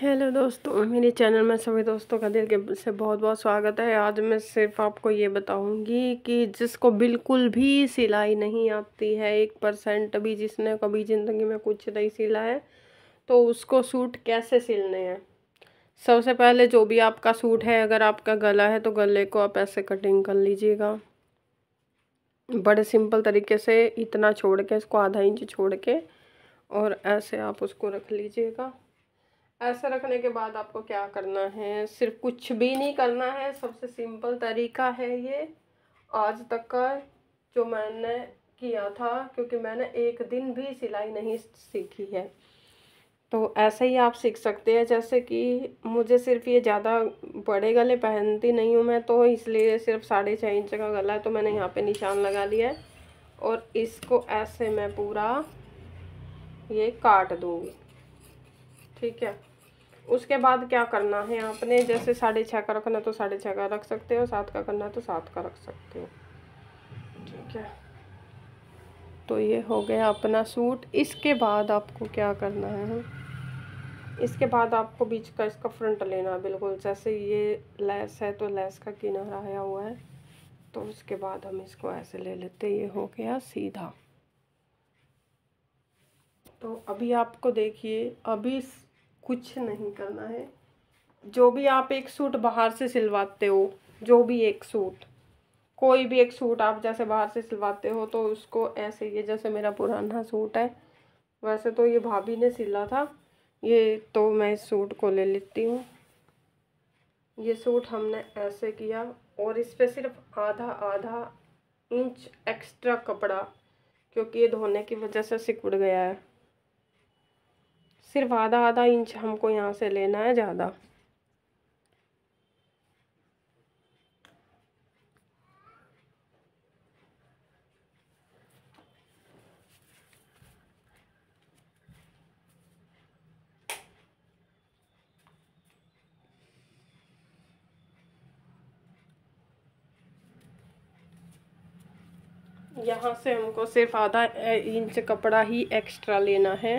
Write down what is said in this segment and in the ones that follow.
hello दोस्तों मेरे channel में सभी दोस्तों का दिल के से बहुत बहुत स्वागत है आज मैं सिर्फ आपको ये बताऊंगी कि जिसको बिल्कुल भी सिलाई नहीं आती है एक परसेंट भी जिसने कभी ज़िंदगी में कुछ नहीं सिला है तो उसको सूट कैसे सिलने हैं सबसे पहले जो भी आपका सूट है अगर आपका गला है तो गले को आप ऐसे कटिंग कर लीजिएगा बड़े सिंपल तरीके से इतना छोड़ के इसको आधा इंच छोड़ के और ऐसे आप उसको रख लीजिएगा ऐसा रखने के बाद आपको क्या करना है सिर्फ कुछ भी नहीं करना है सबसे सिंपल तरीका है ये आज तक का जो मैंने किया था क्योंकि मैंने एक दिन भी सिलाई नहीं सीखी है तो ऐसे ही आप सीख सकते हैं जैसे कि मुझे सिर्फ ये ज़्यादा बड़े गले पहनती नहीं हूँ मैं तो इसलिए सिर्फ साढ़े छः इंच का गला है तो मैंने यहाँ पे निशान लगा लिया है और इसको ऐसे मैं पूरा ये काट दूँगी ठीक है उसके बाद क्या करना है आपने जैसे साढ़े छः का रखना तो साढ़े छः का रख सकते हो सात का करना है तो सात का रख सकते हो ठीक है तो ये हो गया अपना सूट इसके बाद आपको क्या करना है इसके बाद आपको बीच का इसका फ्रंट लेना है बिल्कुल जैसे ये लेस है तो लेस का किनारा आया हुआ है तो उसके बाद हम इसको ऐसे ले लेते ये हो गया सीधा तो अभी आपको देखिए अभी कुछ नहीं करना है जो भी आप एक सूट बाहर से सिलवाते हो जो भी एक सूट कोई भी एक सूट आप जैसे बाहर से सिलवाते हो तो उसको ऐसे ये जैसे मेरा पुराना सूट है वैसे तो ये भाभी ने सिला था ये तो मैं इस सूट को ले लेती हूँ ये सूट हमने ऐसे किया और इस पर सिर्फ आधा आधा इंच एक्स्ट्रा कपड़ा क्योंकि ये धोने की वजह से सिकुड़ गया है सिर्फ आधा आधा इंच हमको यहाँ से लेना है ज़्यादा यहाँ से हमको सिर्फ आधा इंच कपड़ा ही एक्स्ट्रा लेना है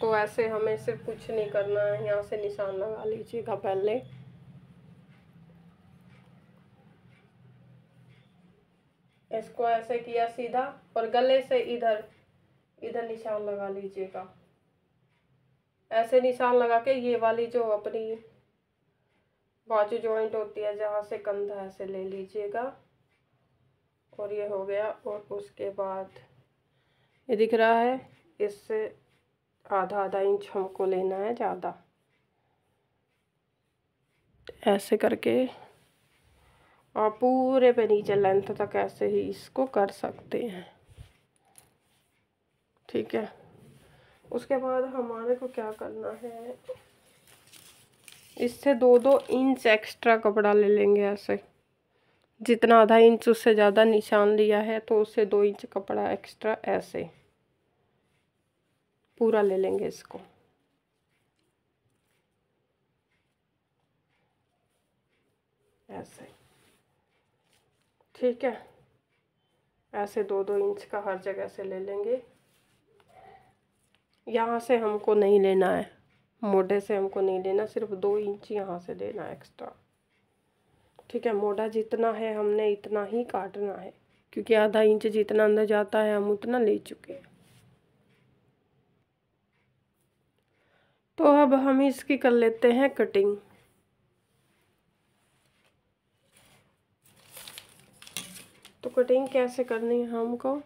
तो ऐसे हमें सिर्फ कुछ नहीं करना है यहाँ से निशान लगा लीजिएगा पहले इसको ऐसे किया सीधा और गले से इधर इधर निशान लगा लीजिएगा ऐसे निशान लगा के ये वाली जो अपनी बाजू जॉइंट होती है जहाँ से कंधा ऐसे ले लीजिएगा और ये हो गया और उसके बाद ये दिख रहा है इससे आधा आधा इंच हमको लेना है ज़्यादा ऐसे करके और पूरे पे नीचे लेंथ तक ऐसे ही इसको कर सकते हैं ठीक है उसके बाद हमारे को क्या करना है इससे दो दो इंच एक्स्ट्रा कपड़ा ले लेंगे ऐसे जितना आधा इंच उससे ज़्यादा निशान लिया है तो उससे दो इंच कपड़ा एक्स्ट्रा ऐसे पूरा ले लेंगे इसको ऐसे ठीक है ऐसे दो दो इंच का हर जगह से ले लेंगे यहाँ से हमको नहीं लेना है मोढ़े से हमको नहीं लेना सिर्फ दो इंच यहाँ से लेना है एक्स्ट्रा ठीक है मोढ़ा जितना है हमने इतना ही काटना है क्योंकि आधा इंच जितना अंदर जाता है हम उतना ले चुके हैं तो अब हम इसकी कर लेते हैं कटिंग तो कटिंग कैसे करनी है हमको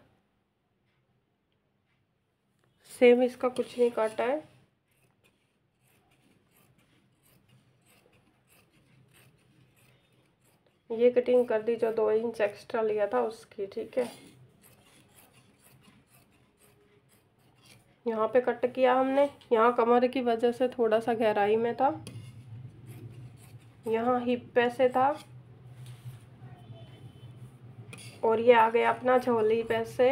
सेम इसका कुछ नहीं काटा है ये कटिंग कर दी जो दो इंच एक्स्ट्रा लिया था उसकी ठीक है यहाँ पे कट किया हमने यहाँ कमर की वजह से थोड़ा सा गहराई में था यहाँ हिप पे से था और ये आ गया अपना झोली पे से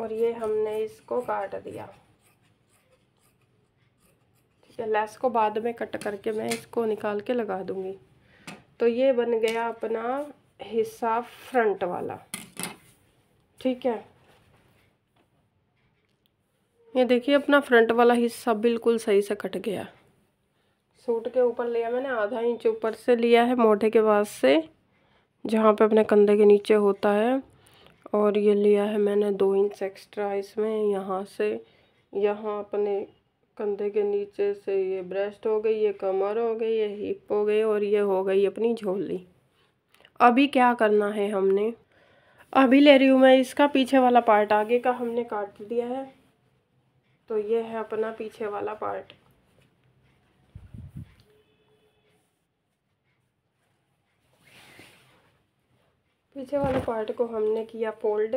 और ये हमने इसको काट दिया ठीक है लेस को बाद में कट करके मैं इसको निकाल के लगा दूंगी तो ये बन गया अपना हिस्सा फ्रंट वाला ठीक है ये देखिए अपना फ्रंट वाला हिस्सा बिल्कुल सही से कट गया सूट के ऊपर लिया मैंने आधा इंच ऊपर से लिया है मोटे के बाद से जहाँ पे अपने कंधे के नीचे होता है और ये लिया है मैंने दो इंच एक्स्ट्रा इसमें यहाँ से यहाँ अपने कंधे के नीचे से ये ब्रेस्ट हो गई ये कमर हो गई ये हिप हो गई और ये हो गई अपनी झोली अभी क्या करना है हमने अभी ले रही हूँ मैं इसका पीछे वाला पार्ट आगे का हमने काट दिया है तो ये है अपना पीछे वाला पार्ट पीछे वाले पार्ट को हमने किया फोल्ड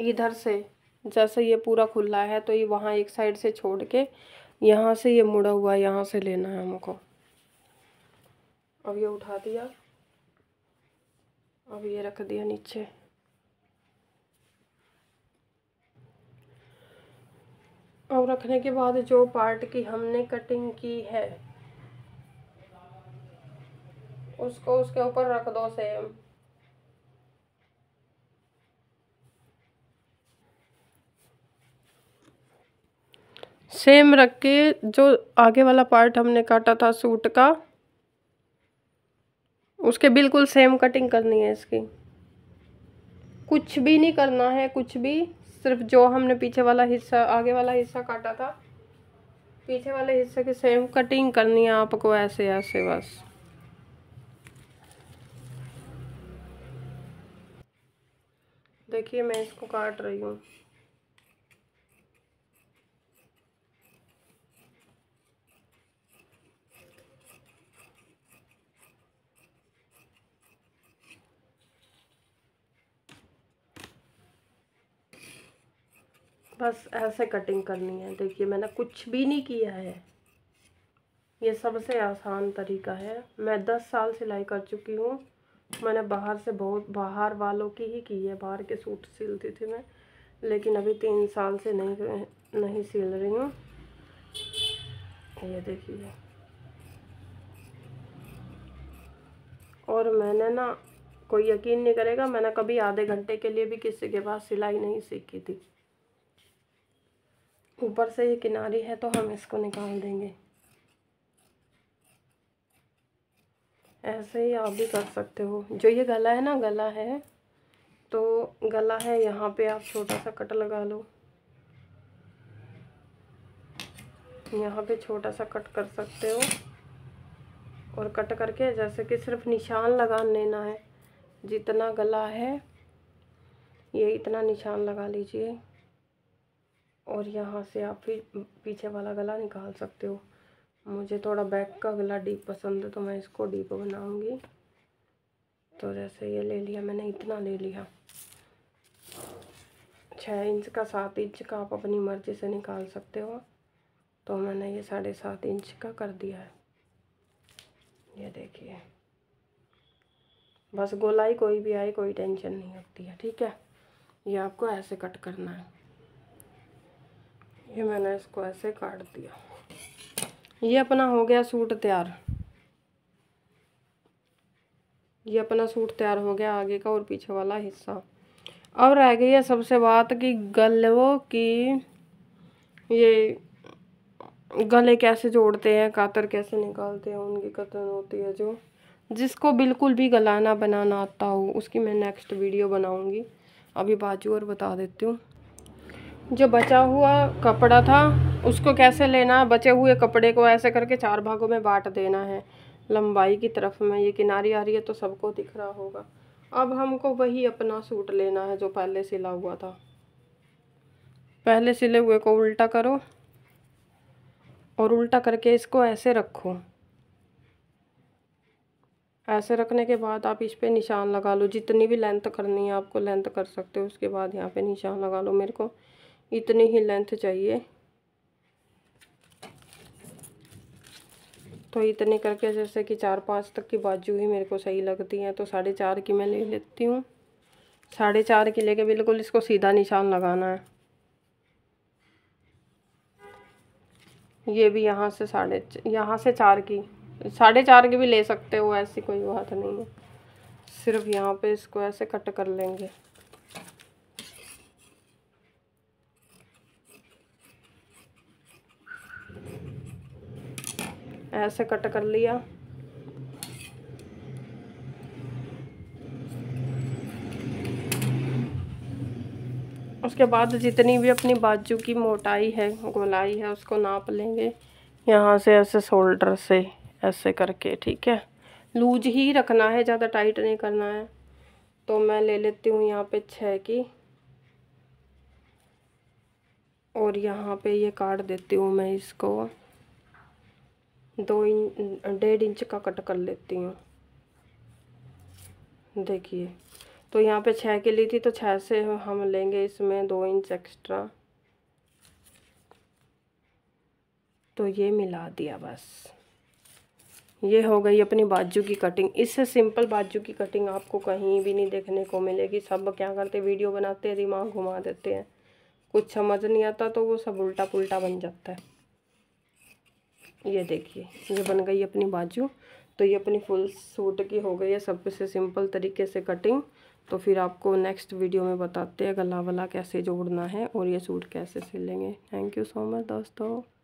इधर से जैसे ये पूरा खुला है तो ये वहाँ एक साइड से छोड़ के यहाँ से ये मुड़ा हुआ है यहाँ से लेना है हमको अब ये उठा दिया अब ये रख दिया नीचे अब रखने के बाद जो पार्ट की हमने कटिंग की है उसको उसके ऊपर रख दो सेम सेम रख के जो आगे वाला पार्ट हमने काटा था सूट का उसके बिल्कुल सेम कटिंग करनी है इसकी कुछ भी नहीं करना है कुछ भी सिर्फ जो हमने पीछे वाला हिस्सा आगे वाला हिस्सा काटा था पीछे वाले हिस्से की सेम कटिंग करनी है आपको ऐसे ऐसे बस देखिए मैं इसको काट रही हूँ बस ऐसे कटिंग करनी है देखिए मैंने कुछ भी नहीं किया है ये सबसे आसान तरीका है मैं दस साल सिलाई कर चुकी हूँ मैंने बाहर से बहुत बाहर वालों की ही की है बाहर के सूट सिलती थी मैं लेकिन अभी तीन साल से नहीं नहीं सिल रही हूँ ये देखिए और मैंने ना कोई यकीन नहीं करेगा मैंने कभी आधे घंटे के लिए भी किसी के पास सिलाई नहीं सीखी थी ऊपर से ये किनारी है तो हम इसको निकाल देंगे ऐसे ही आप भी कर सकते हो जो ये गला है ना गला है तो गला है यहाँ पे आप छोटा सा कट लगा लो यहाँ पे छोटा सा कट कर सकते हो और कट करके जैसे कि सिर्फ निशान लगा लेना है जितना गला है ये इतना निशान लगा लीजिए और यहाँ से आप फिर पीछे वाला गला निकाल सकते हो मुझे थोड़ा बैक का गला डीप पसंद है तो मैं इसको डीप बनाऊंगी तो जैसे ये ले लिया मैंने इतना ले लिया छः इंच का सात इंच का आप अपनी मर्ज़ी से निकाल सकते हो तो मैंने ये साढ़े सात इंच का कर दिया है ये देखिए बस गोलाई कोई भी आए कोई टेंशन नहीं होती है ठीक है ये आपको ऐसे कट करना है ये मैंने इसको ऐसे काट दिया ये अपना हो गया सूट तैयार ये अपना सूट तैयार हो गया आगे का और पीछे वाला हिस्सा अब रह गई है सबसे बात कि गलों की ये गले कैसे जोड़ते हैं कातर कैसे निकालते हैं उनकी कतन होती है जो जिसको बिल्कुल भी गलाना बनाना आता हो उसकी मैं नेक्स्ट वीडियो बनाऊंगी अभी बाजू और बता देती हूँ जो बचा हुआ कपड़ा था उसको कैसे लेना है बचे हुए कपड़े को ऐसे करके चार भागों में बांट देना है लंबाई की तरफ में ये किनारी आ रही है तो सबको दिख रहा होगा अब हमको वही अपना सूट लेना है जो पहले सिला हुआ था पहले सिले हुए को उल्टा करो और उल्टा करके इसको ऐसे रखो ऐसे रखने के बाद आप इस पर निशान लगा लो जितनी भी लेंथ करनी है आपको लेंथ कर सकते हो उसके बाद यहाँ पे निशान लगा लो मेरे को इतनी ही लेंथ चाहिए तो इतने करके जैसे कि चार पाँच तक की बाजू ही मेरे को सही लगती है तो साढ़े चार की मैं ले लेती हूँ साढ़े चार की लेके बिल्कुल इसको सीधा निशान लगाना है ये भी यहाँ से साढ़े यहाँ से चार की साढ़े चार की भी ले सकते हो ऐसी कोई बात नहीं है सिर्फ यहाँ पे इसको ऐसे कट कर लेंगे ऐसे कट कर लिया उसके बाद जितनी भी अपनी बाजू की मोटाई है गोलाई है उसको नाप लेंगे यहाँ से ऐसे शोल्डर से ऐसे करके ठीक है लूज ही रखना है ज़्यादा टाइट नहीं करना है तो मैं ले लेती हूँ यहाँ पे छः की और यहाँ पे ये काट देती हूँ मैं इसको दो इंच डेढ़ इंच का कट कर लेती हूँ देखिए तो यहाँ पे छः के ली थी तो छः से हम लेंगे इसमें दो इंच एक्स्ट्रा तो ये मिला दिया बस ये हो गई अपनी बाजू की कटिंग इससे सिंपल बाजू की कटिंग आपको कहीं भी नहीं देखने को मिलेगी सब क्या करते वीडियो बनाते हैं दिमाग घुमा देते हैं कुछ समझ नहीं आता तो वो सब उल्टा पुल्टा बन जाता है ये देखिए ये बन गई अपनी बाजू तो ये अपनी फुल सूट की हो गई है सब कुछ से सिंपल तरीके से कटिंग तो फिर आपको नेक्स्ट वीडियो में बताते हैं गला वला कैसे जोड़ना है और ये सूट कैसे सिलेंगे थैंक यू सो मच दोस्तों